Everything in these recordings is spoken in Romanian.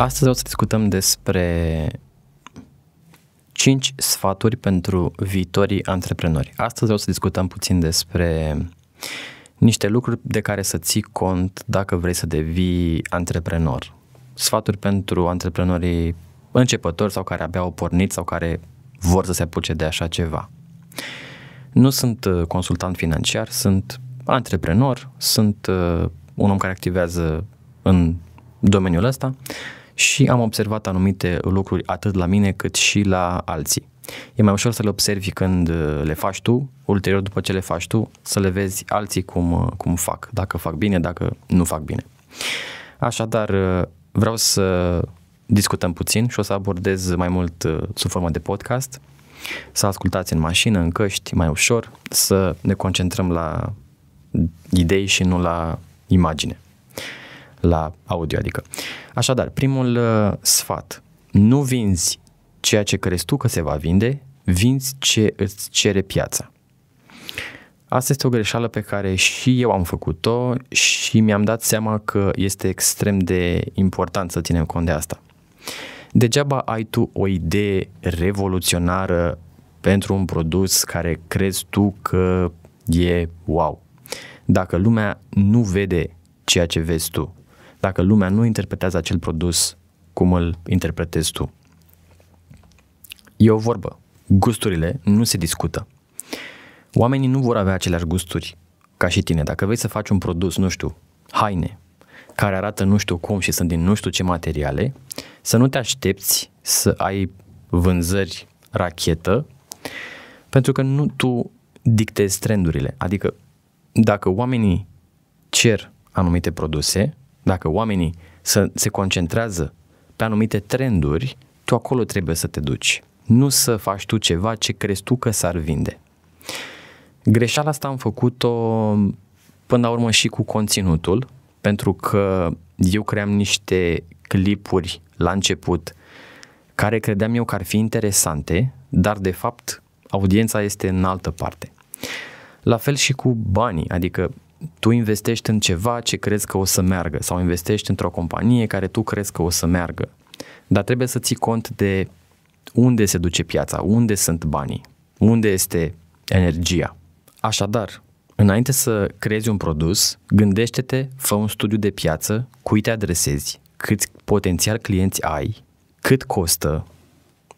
Astăzi o să discutăm despre 5 sfaturi pentru viitorii antreprenori. Astăzi o să discutăm puțin despre niște lucruri de care să ții cont dacă vrei să devii antreprenor. Sfaturi pentru antreprenorii începători sau care abia au pornit sau care vor să se apuce de așa ceva. Nu sunt uh, consultant financiar, sunt antreprenor, sunt uh, un om care activează în domeniul ăsta și am observat anumite lucruri atât la mine cât și la alții. E mai ușor să le observi când uh, le faci tu, ulterior după ce le faci tu, să le vezi alții cum, uh, cum fac, dacă fac bine, dacă nu fac bine. Așadar, uh, vreau să discutăm puțin și o să abordez mai mult sub formă de podcast, să ascultați în mașină, în căști, mai ușor, să ne concentrăm la idei și nu la imagine la audio, adică. Așadar, primul uh, sfat, nu vinzi ceea ce crezi tu că se va vinde, vinzi ce îți cere piața. Asta este o greșeală pe care și eu am făcut-o și mi-am dat seama că este extrem de important să ținem cont de asta. Degeaba ai tu o idee revoluționară pentru un produs care crezi tu că e wow. Dacă lumea nu vede ceea ce vezi tu, dacă lumea nu interpretează acel produs cum îl interpretezi tu. E o vorbă. Gusturile nu se discută. Oamenii nu vor avea aceleași gusturi ca și tine. Dacă vrei să faci un produs, nu știu, haine, care arată nu știu cum și sunt din nu știu ce materiale, să nu te aștepți să ai vânzări rachetă, pentru că nu tu dictezi trendurile. Adică dacă oamenii cer anumite produse, dacă oamenii să se concentrează pe anumite trenduri, tu acolo trebuie să te duci. Nu să faci tu ceva ce crezi tu că s-ar vinde. Greșeala asta am făcut-o până la urmă și cu conținutul, pentru că eu cream niște clipuri la început care credeam eu că ar fi interesante, dar de fapt audiența este în altă parte. La fel și cu banii, adică tu investești în ceva ce crezi că o să meargă sau investești într-o companie care tu crezi că o să meargă. Dar trebuie să ții cont de unde se duce piața, unde sunt banii, unde este energia. Așadar, înainte să creezi un produs, gândește-te, fă un studiu de piață, cui te adresezi, câți potențial clienți ai, cât costă,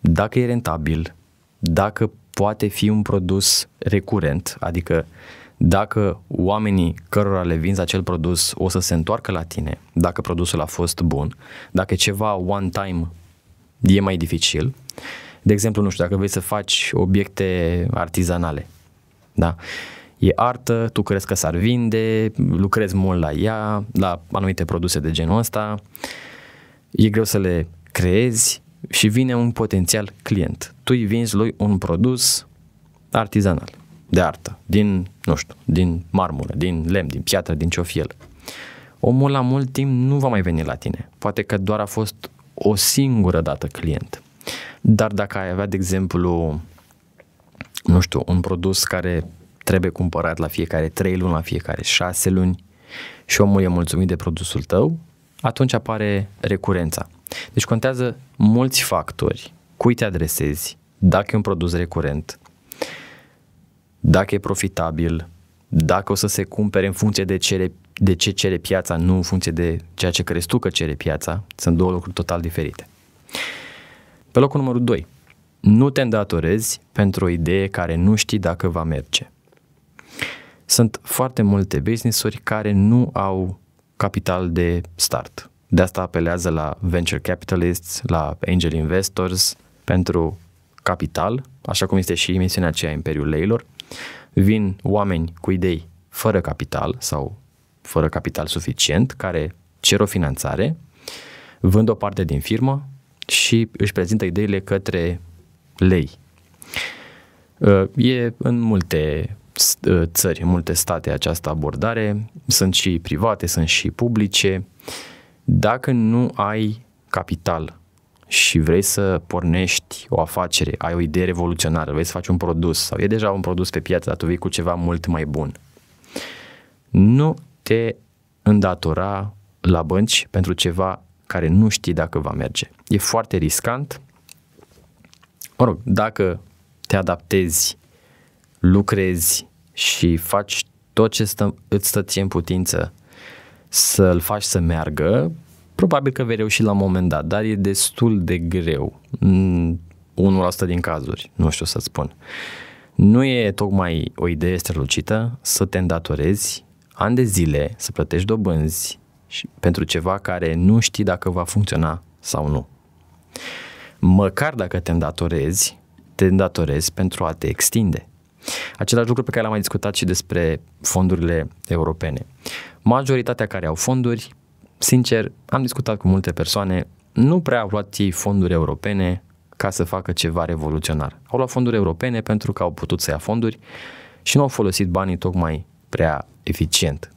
dacă e rentabil, dacă poate fi un produs recurent, adică dacă oamenii cărora le vinzi acel produs o să se întoarcă la tine, dacă produsul a fost bun, dacă ceva one time e mai dificil, de exemplu, nu știu, dacă vrei să faci obiecte artizanale, da? E artă, tu crezi că s-ar vinde, lucrezi mult la ea, la anumite produse de genul ăsta, e greu să le creezi și vine un potențial client. Tu îi vinzi lui un produs artizanal de artă, din, nu știu, din marmură, din lemn, din piatră, din ce Omul la mult timp nu va mai veni la tine. Poate că doar a fost o singură dată client. Dar dacă ai avea, de exemplu, nu știu, un produs care trebuie cumpărat la fiecare 3 luni, la fiecare 6 luni și omul e mulțumit de produsul tău, atunci apare recurența. Deci contează mulți factori, cui te adresezi, dacă e un produs recurent, dacă e profitabil, dacă o să se cumpere în funcție de, cele, de ce cere piața, nu în funcție de ceea ce crezi tu că cere piața, sunt două lucruri total diferite. Pe locul numărul 2, nu te îndatorezi pentru o idee care nu știi dacă va merge. Sunt foarte multe business-uri care nu au capital de start. De asta apelează la venture capitalists, la angel investors pentru capital, așa cum este și emisiunea aceea Imperiul Leilor, Vin oameni cu idei fără capital sau fără capital suficient, care cer o finanțare, vând o parte din firmă și își prezintă ideile către lei. E în multe ă, țări, în multe state această abordare, sunt și private, sunt și publice. Dacă nu ai capital și vrei să pornești o afacere, ai o idee revoluționară, vrei să faci un produs sau e deja un produs pe piață, dar tu vei cu ceva mult mai bun. Nu te îndatora la bănci pentru ceva care nu știi dacă va merge. E foarte riscant. Mă rog, dacă te adaptezi, lucrezi și faci tot ce stă, îți stă ție în putință să-l faci să meargă, Probabil că vei reuși la un moment dat, dar e destul de greu. 1% din cazuri, nu știu să spun. Nu e tocmai o idee strălucită să te îndatorezi ani de zile, să plătești dobânzi și pentru ceva care nu știi dacă va funcționa sau nu. Măcar dacă te îndatorezi, te îndatorezi pentru a te extinde. Același lucru pe care l-am mai discutat și despre fondurile europene. Majoritatea care au fonduri Sincer, am discutat cu multe persoane, nu prea au luat ei fonduri europene ca să facă ceva revoluționar. Au luat fonduri europene pentru că au putut să ia fonduri și nu au folosit banii tocmai prea eficient.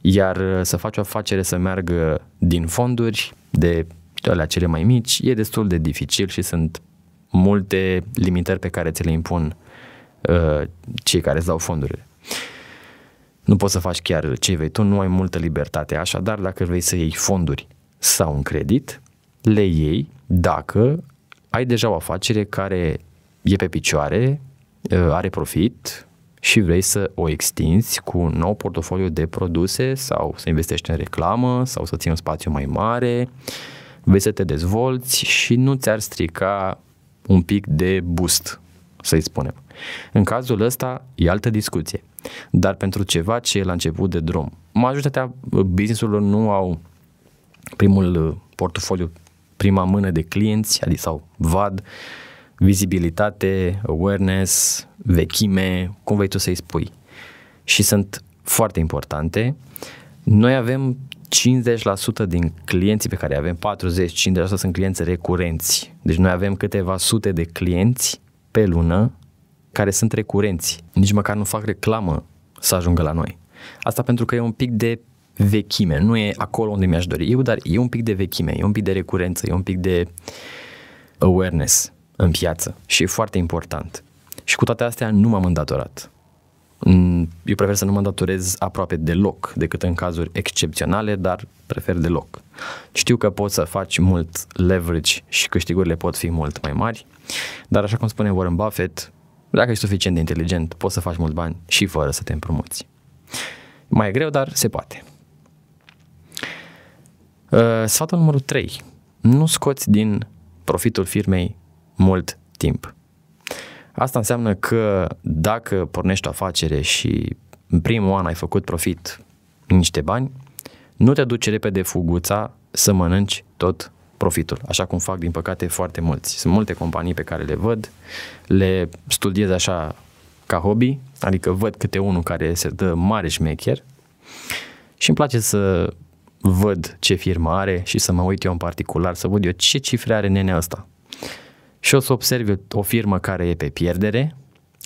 Iar uh, să faci o afacere să meargă din fonduri, de alea cele mai mici, e destul de dificil și sunt multe limitări pe care ți le impun uh, cei care îți dau fondurile. Nu poți să faci chiar ce vei tu, nu ai multă libertate. Așadar, dacă vrei să iei fonduri sau un credit, le iei dacă ai deja o afacere care e pe picioare, uh, are profit și vrei să o extinzi cu un nou portofoliu de produse sau să investești în reclamă sau să ții un spațiu mai mare, vrei să te dezvolți și nu ți-ar strica un pic de boost, să-i spunem. În cazul ăsta e altă discuție dar pentru ceva ce e la început de drum. Majoritatea uh, businessurilor nu au primul uh, portofoliu, prima mână de clienți, adică sau VAD, vizibilitate, awareness, vechime, cum vei tu să-i spui. Și sunt foarte importante. Noi avem 50% din clienții pe care avem, 40-50% sunt clienți recurenți. Deci noi avem câteva sute de clienți pe lună care sunt recurenți, nici măcar nu fac reclamă să ajungă la noi. Asta pentru că e un pic de vechime, nu e acolo unde mi-aș dori eu, dar e un pic de vechime, e un pic de recurență, e un pic de awareness în piață și e foarte important. Și cu toate astea nu m-am îndatorat. Mm, eu prefer să nu mă îndatorez aproape deloc, decât în cazuri excepționale, dar prefer deloc. Știu că poți să faci mult leverage și câștigurile pot fi mult mai mari, dar așa cum spune Warren Buffett, dacă ești suficient de inteligent, poți să faci mulți bani și fără să te împrumuți. Mai e greu, dar se poate. Uh, sfatul numărul 3. Nu scoți din profitul firmei mult timp. Asta înseamnă că dacă pornești o afacere și în primul an ai făcut profit niște bani, nu te duci repede fuguța să mănânci tot profitul, așa cum fac din păcate foarte mulți. Sunt multe companii pe care le văd, le studiez așa ca hobby, adică văd câte unul care se dă mare șmecher și îmi place să văd ce firmă are și să mă uit eu în particular, să văd eu ce cifre are nenea asta. Și o să observ o firmă care e pe pierdere,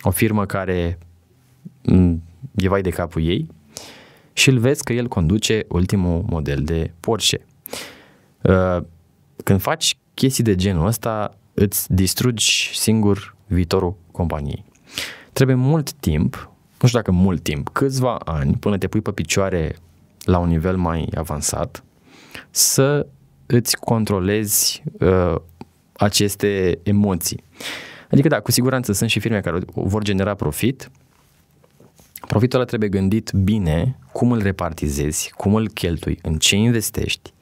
o firmă care e vai de capul ei și îl vezi că el conduce ultimul model de Porsche. Uh, când faci chestii de genul ăsta, îți distrugi singur viitorul companiei. Trebuie mult timp, nu știu dacă mult timp, câțiva ani până te pui pe picioare la un nivel mai avansat, să îți controlezi uh, aceste emoții. Adică da, cu siguranță sunt și firme care vor genera profit. Profitul ăla trebuie gândit bine, cum îl repartizezi, cum îl cheltui, în ce investești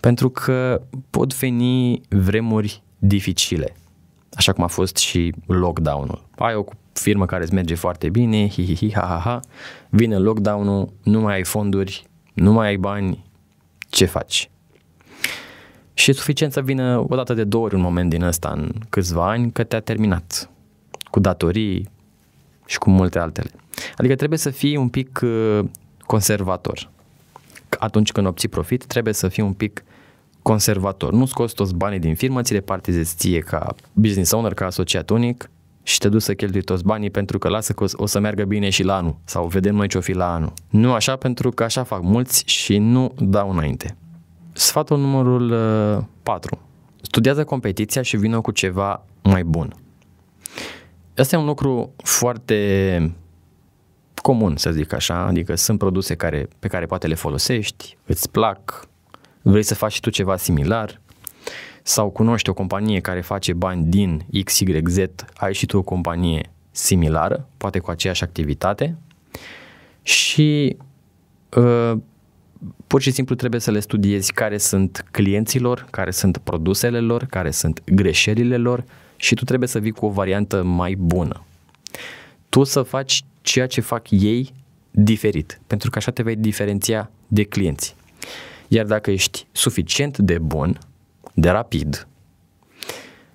pentru că pot veni vremuri dificile, așa cum a fost și lockdown-ul. Ai o firmă care îți merge foarte bine, hi, hi, hi, ha, ha, ha, vine lockdown-ul, nu mai ai fonduri, nu mai ai bani, ce faci? Și e suficient să vină o dată de două ori un moment din ăsta în câțiva ani că te-a terminat cu datorii și cu multe altele. Adică trebuie să fii un pic uh, conservator atunci când obții profit, trebuie să fii un pic conservator. Nu scoți toți banii din firmă, ți repartizezi ție ca business owner, ca asociat unic și te duci să cheltui toți banii pentru că lasă că o să meargă bine și la anul sau vedem noi ce o fi la anul. Nu așa pentru că așa fac mulți și nu dau înainte. Sfatul numărul 4. Uh, Studiază competiția și vină cu ceva mai bun. Asta e un lucru foarte comun, să zic așa, adică sunt produse care, pe care poate le folosești, îți plac, vrei să faci și tu ceva similar sau cunoști o companie care face bani din XYZ, ai și tu o companie similară, poate cu aceeași activitate și uh, pur și simplu trebuie să le studiezi care sunt clienților, care sunt produsele lor, care sunt greșelile lor și tu trebuie să vii cu o variantă mai bună. Tu să faci ceea ce fac ei diferit, pentru că așa te vei diferenția de clienți. Iar dacă ești suficient de bun, de rapid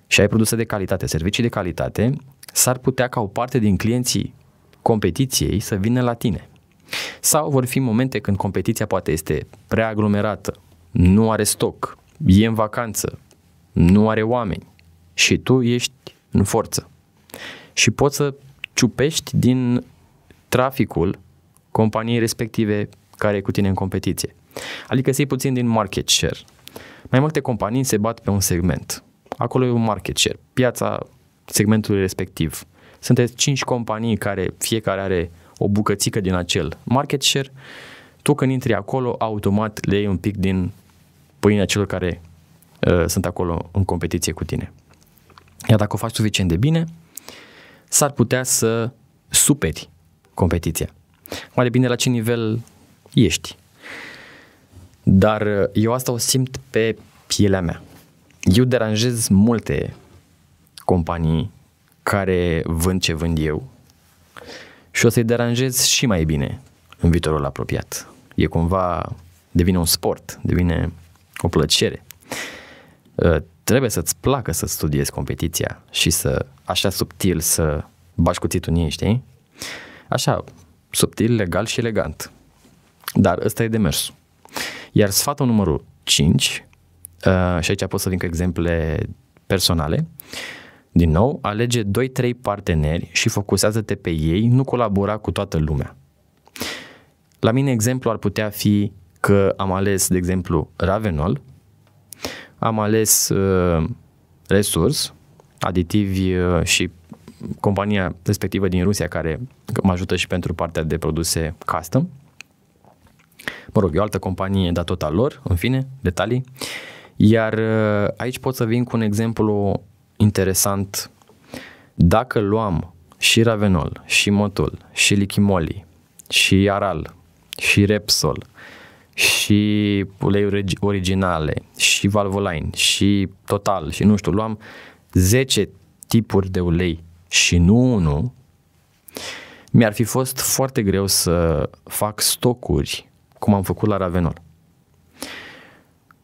și ai produse de calitate, servicii de calitate, s-ar putea ca o parte din clienții competiției să vină la tine. Sau vor fi momente când competiția poate este prea aglomerată, nu are stoc, e în vacanță, nu are oameni și tu ești în forță. Și poți să ciupești din traficul companiei respective care e cu tine în competiție. Adică să iei puțin din market share. Mai multe companii se bat pe un segment. Acolo e un market share, piața segmentului respectiv. Sunteți cinci companii care fiecare are o bucățică din acel market share. Tu când intri acolo, automat le iei un pic din pâinea celor care uh, sunt acolo în competiție cu tine. Iar dacă o faci suficient de bine, s-ar putea să superi competiția. Mai depinde la ce nivel ești. Dar uh, eu asta o simt pe pielea mea. Eu deranjez multe companii care vând ce vând eu și o să-i deranjez și mai bine în viitorul apropiat. E cumva, devine un sport, devine o plăcere. Uh, trebuie să-ți placă să studiezi competiția și să, așa subtil, să bași cuțitul în ei, știi? Așa, subtil, legal și elegant. Dar ăsta e demersul. Iar sfatul numărul 5, uh, și aici pot să vin cu exemple personale, din nou, alege 2-3 parteneri și focusează-te pe ei, nu colabora cu toată lumea. La mine exemplu ar putea fi că am ales, de exemplu, Ravenol, am ales uh, Resurs, aditivi uh, și compania respectivă din Rusia care mă ajută și pentru partea de produse custom. Mă rog, e o altă companie, dar tot al lor, în fine, detalii. Iar uh, aici pot să vin cu un exemplu interesant. Dacă luam și Ravenol, și Motul, și Lichimoli, și Aral, și Repsol, și ulei originale, și Valvoline, și Total, și nu știu, luam 10 tipuri de ulei și nu unul, mi-ar fi fost foarte greu să fac stocuri cum am făcut la Ravenol.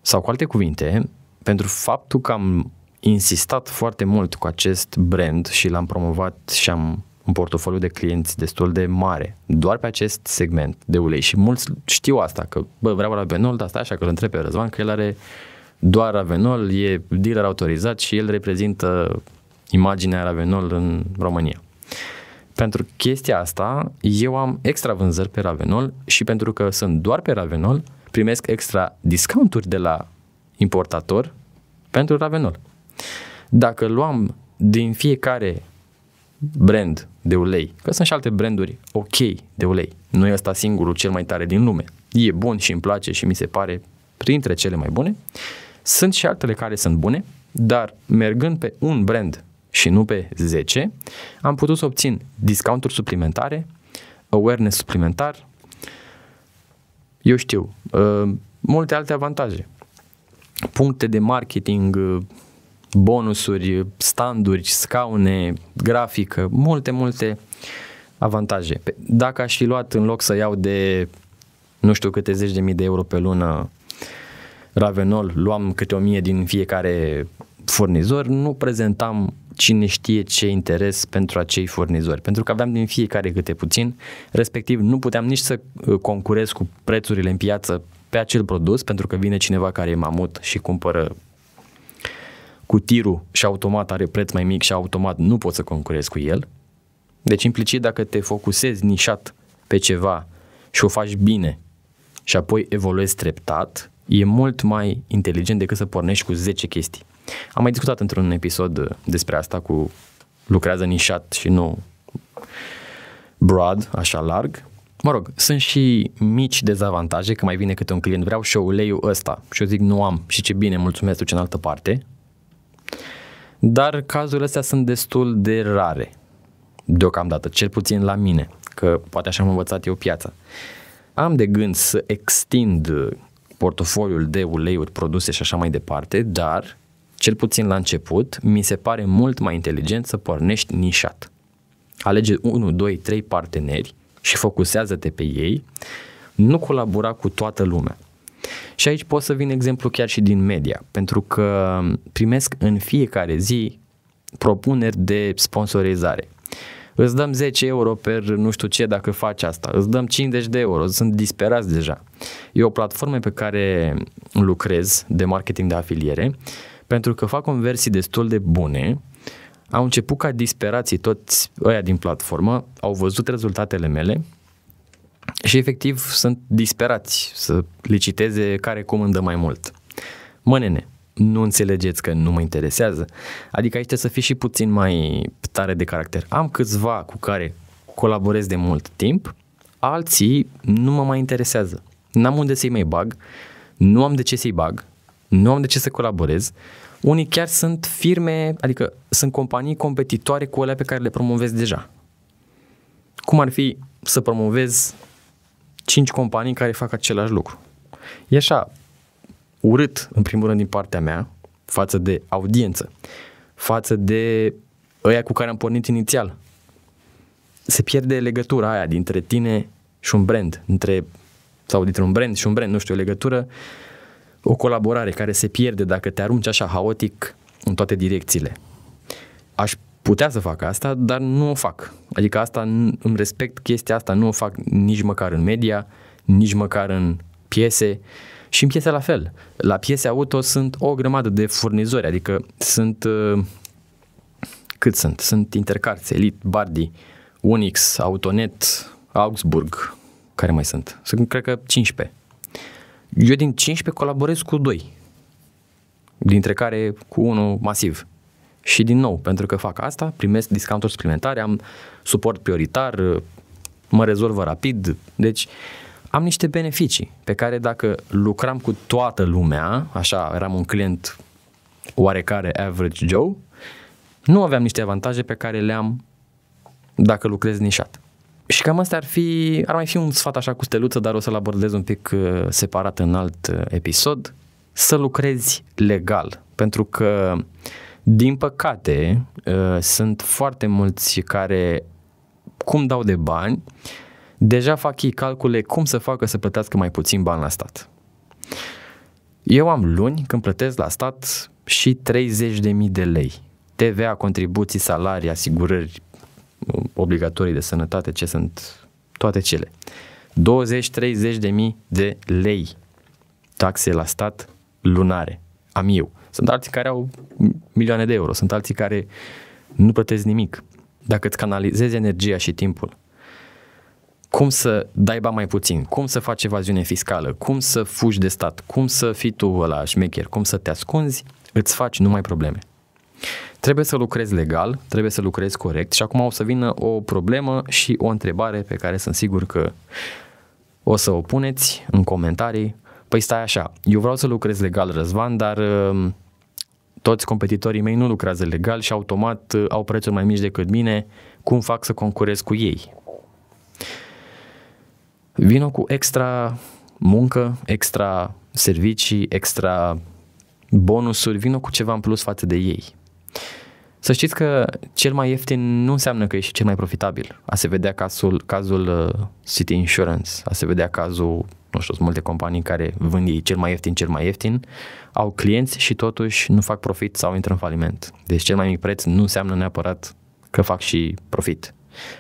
Sau cu alte cuvinte, pentru faptul că am insistat foarte mult cu acest brand și l-am promovat și am un portofoliu de clienți destul de mare, doar pe acest segment de ulei și mulți știu asta, că bă, vreau Ravenol, dar stai așa că îl întreb pe Răzvan că el are doar Ravenol, e dealer autorizat și el reprezintă imaginea Ravenol în România. Pentru chestia asta, eu am extra vânzări pe Ravenol și pentru că sunt doar pe Ravenol, primesc extra discounturi de la importator pentru Ravenol. Dacă luam din fiecare brand de ulei, că sunt și alte branduri ok de ulei, nu e ăsta singurul cel mai tare din lume, e bun și îmi place și mi se pare printre cele mai bune, sunt și altele care sunt bune, dar mergând pe un brand și nu pe 10, am putut să obțin discounturi suplimentare, awareness suplimentar, eu știu, uh, multe alte avantaje. Puncte de marketing, uh, bonusuri, standuri, scaune, grafică, multe, multe avantaje. Dacă aș fi luat în loc să iau de nu știu câte zeci de mii de euro pe lună Ravenol, luam câte o mie din fiecare furnizor, nu prezentam cine știe ce interes pentru acei furnizori. Pentru că aveam din fiecare câte puțin, respectiv nu puteam nici să uh, concurez cu prețurile în piață pe acel produs, pentru că vine cineva care e mamut și cumpără cu tirul și automat are preț mai mic și automat nu poți să concurezi cu el. Deci implicit dacă te focusezi nișat pe ceva și o faci bine și apoi evoluezi treptat, e mult mai inteligent decât să pornești cu 10 chestii. Am mai discutat într-un episod despre asta cu lucrează nișat și nu broad, așa larg. Mă rog, sunt și mici dezavantaje, că mai vine câte un client, vreau și eu uleiul ăsta și eu zic nu am și ce bine, mulțumesc, duce în altă parte. Dar cazurile astea sunt destul de rare, deocamdată, cel puțin la mine, că poate așa am învățat eu piața. Am de gând să extind portofoliul de uleiuri, produse și așa mai departe, dar cel puțin la început, mi se pare mult mai inteligent să pornești nișat. Alege 1, 2, 3 parteneri și focusează-te pe ei, nu colabora cu toată lumea. Și aici pot să vin exemplu chiar și din media, pentru că primesc în fiecare zi propuneri de sponsorizare. Îți dăm 10 euro pe nu știu ce dacă faci asta, îți dăm 50 de euro, sunt disperați deja. E o platformă pe care lucrez de marketing de afiliere pentru că fac conversii destul de bune, au început ca disperații toți ăia din platformă, au văzut rezultatele mele și efectiv sunt disperați să liciteze care comandă mai mult. Mă nene, nu înțelegeți că nu mă interesează. Adică aici trebuie să fii și puțin mai tare de caracter. Am câțiva cu care colaborez de mult timp, alții nu mă mai interesează. N-am unde să-i mai bag, nu am de ce să-i bag, nu am de ce să colaborez. Unii chiar sunt firme, adică sunt companii competitoare cu alea pe care le promovez deja. Cum ar fi să promovez cinci companii care fac același lucru? E așa urât, în primul rând, din partea mea, față de audiență, față de ăia cu care am pornit inițial. Se pierde legătura aia dintre tine și un brand, între, sau dintre un brand și un brand, nu știu, o legătură uh, o colaborare care se pierde dacă te arunci așa haotic în toate direcțiile. Aș putea să fac asta, dar nu o fac. Adică asta, îmi respect chestia asta, nu o fac nici măcar în media, nici măcar în piese și în piese la fel. La piese auto sunt o grămadă de furnizori, adică sunt, uh, cât sunt? Sunt Intercarți, Elite, Bardi, Unix, Autonet, Augsburg, care mai sunt? Sunt, cred că, 15 eu din 15 colaborez cu 2, dintre care cu unul masiv. Și din nou, pentru că fac asta, primesc discounturi suplimentare, am suport prioritar, mă rezolvă rapid, deci am niște beneficii pe care dacă lucram cu toată lumea, așa, eram un client oarecare average Joe, nu aveam niște avantaje pe care le am dacă lucrez nișat. Și cam asta ar fi, ar mai fi un sfat așa cu steluță, dar o să-l abordez un pic uh, separat în alt uh, episod, să lucrezi legal, pentru că din păcate uh, sunt foarte mulți care cum dau de bani, deja fac ei calcule cum să facă să plătească mai puțin bani la stat. Eu am luni când plătesc la stat și 30.000 de lei. TVA, contribuții, salarii, asigurări, obligatorii de sănătate, ce sunt toate cele. 20-30 de mii de lei taxe la stat lunare. Am eu. Sunt alții care au milioane de euro, sunt alții care nu plătesc nimic. Dacă îți canalizezi energia și timpul, cum să dai ba mai puțin, cum să faci evaziune fiscală, cum să fugi de stat, cum să fii tu ăla șmecher, cum să te ascunzi, îți faci numai probleme. Trebuie să lucrezi legal, trebuie să lucrezi corect și acum o să vină o problemă și o întrebare pe care sunt sigur că o să o puneți în comentarii. Păi stai așa, eu vreau să lucrez legal, Răzvan, dar um, toți competitorii mei nu lucrează legal și automat uh, au prețuri mai mici decât mine, cum fac să concurez cu ei? Vino cu extra muncă, extra servicii, extra bonusuri, vino cu ceva în plus față de ei. Să știți că cel mai ieftin nu înseamnă că e și cel mai profitabil. A se vedea cazul, cazul uh, City Insurance, a se vedea cazul, nu știu, sunt multe companii care vând ei cel mai ieftin, cel mai ieftin, au clienți și totuși nu fac profit sau intră în faliment. Deci cel mai mic preț nu înseamnă neapărat că fac și profit.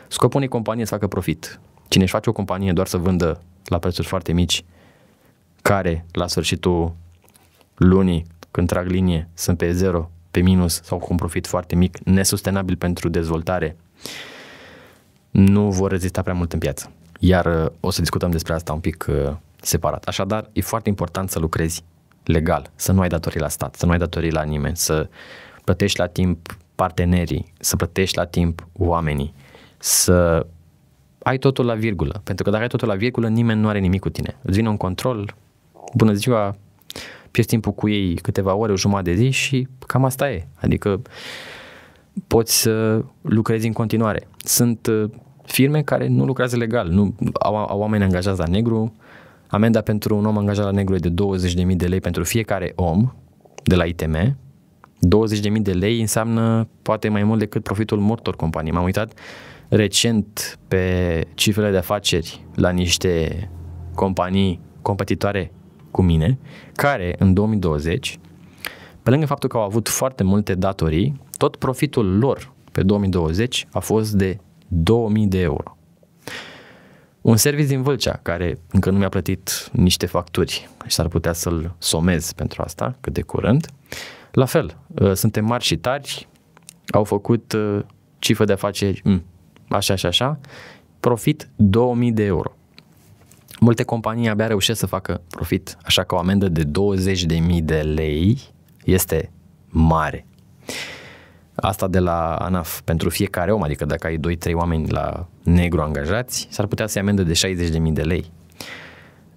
Scopul unei companii e să facă profit. Cine își face o companie doar să vândă la prețuri foarte mici, care la sfârșitul lunii, când trag linie, sunt pe zero pe minus sau cu un profit foarte mic, nesustenabil pentru dezvoltare, nu vor rezista prea mult în piață. Iar uh, o să discutăm despre asta un pic uh, separat. Așadar, e foarte important să lucrezi legal, să nu ai datorii la stat, să nu ai datorii la nimeni, să plătești la timp partenerii, să plătești la timp oamenii, să ai totul la virgulă. Pentru că dacă ai totul la virgulă, nimeni nu are nimic cu tine. Îți vine un control, bună ziua, pierzi timpul cu ei câteva ore, o jumătate de zi și cam asta e. Adică poți să lucrezi în continuare. Sunt uh, firme care nu lucrează legal, nu au, au oameni angajați la negru, amenda pentru un om angajat la negru e de 20.000 de lei pentru fiecare om de la ITM, 20.000 de lei înseamnă poate mai mult decât profitul multor companii. M-am uitat recent pe cifrele de afaceri la niște companii competitoare cu mine, care în 2020, pe lângă faptul că au avut foarte multe datorii, tot profitul lor pe 2020 a fost de 2000 de euro. Un serviciu din Vâlcea, care încă nu mi-a plătit niște facturi și s-ar putea să-l somez pentru asta cât de curând. La fel, ă, suntem mari și tari, au făcut ă, cifră de afaceri mm, așa și așa, așa, profit 2000 de euro. Multe companii abia reușesc să facă profit, așa că o amendă de 20.000 de lei este mare. Asta de la ANAF pentru fiecare om, adică dacă ai 2-3 oameni la negru angajați, s-ar putea să-i amendă de 60.000 de lei.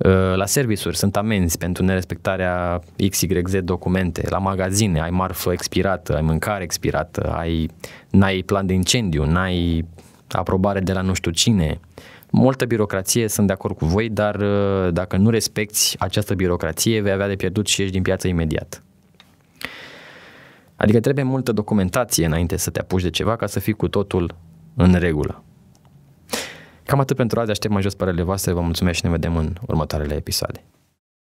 Ă, la servisuri sunt amenzi pentru nerespectarea XYZ documente, la magazine ai marfă expirată, ai mâncare expirată, ai, n-ai plan de incendiu, n-ai aprobare de la nu știu cine, uh, Multă birocrație, sunt de acord cu voi, dar uh, dacă nu respecti această birocrație, vei avea de pierdut și ieși din piață imediat. Adică trebuie multă documentație înainte să te apuci de ceva ca să fii cu totul în regulă. Cam atât pentru azi, aștept mai jos părerele voastre, vă mulțumesc și ne vedem în următoarele episoade.